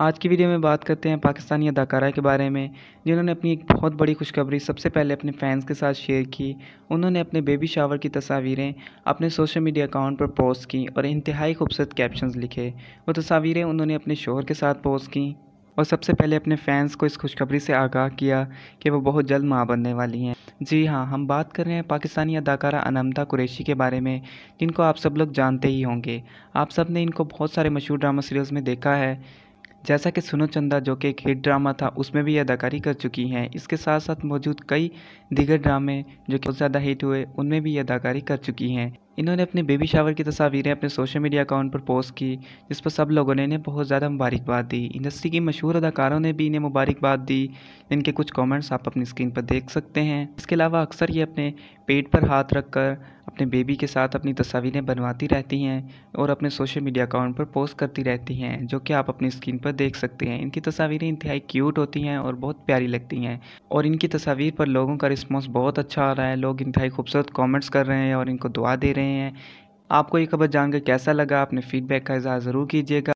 आज की वीडियो में बात करते हैं पाकिस्तानी अदाकारा के बारे में जिन्होंने अपनी एक बहुत बड़ी खुशखबरी सबसे पहले अपने फैंस के साथ शेयर की उन्होंने अपने बेबी शावर की तस्वीरें अपने सोशल मीडिया अकाउंट पर पोस्ट की और इंतहाई खूबसूरत कैप्शंस लिखे वो तस्वीरें उन्होंने अपने शोहर के साथ पोस्ट की और सबसे पहले अपने फैंस को इस खुशखबरी से आगाह किया कि वो बहुत जल्द माँ बनने वाली हैं जी हाँ हम बात कर रहे हैं पाकिस्तानी अदाकारा अनमता कुरैशी के बारे में जिनको आप सब लोग जानते ही होंगे आप सब ने इनको बहुत सारे मशहूर ड्रामा सीरियल्स में देखा है जैसा कि सुनो चंदा जो कि एक हिट ड्रामा था उसमें भी अदाकारी कर चुकी हैं इसके साथ साथ मौजूद कई दीगर ड्रामे जो कि बहुत ज़्यादा हिट हुए उनमें भी अदाकारी कर चुकी हैं इन्होंने अपने बेबी शावर की तस्वीरें अपने सोशल मीडिया अकाउंट पर पोस्ट की जिस पर सब लोगों ने इन्हें बहुत ज़्यादा मुबारकबाद दी इंडस्ट्री की मशहूर अदाकारों ने भी इन्हें मुबारकबाद दी इनके कुछ कमेंट्स आप अपनी स्क्रीन पर देख सकते हैं इसके अलावा अक्सर ये अपने पेट पर हाथ रखकर अपने बेबी के साथ अपनी तस्वीरें बनवाती रहती हैं और अपने सोशल मीडिया अकाउंट पर पोस्ट करती रहती हैं जो कि आप अपनी स्क्रीन पर देख सकते हैं इनकी तस्वीरें इंतहाई क्यूट होती हैं और बहुत प्यारी लगती हैं और इनकी तस्वीर पर लोगों का रिस्पॉन्स बहुत अच्छा आ रहा है लोग इंतहाई खूबसूरत कॉमेंट्स कर रहे हैं और इनको दुआ दे रहे हैं आपको ये खबर जानकर कैसा लगा अपने फीडबैक का इजहार ज़रूर कीजिएगा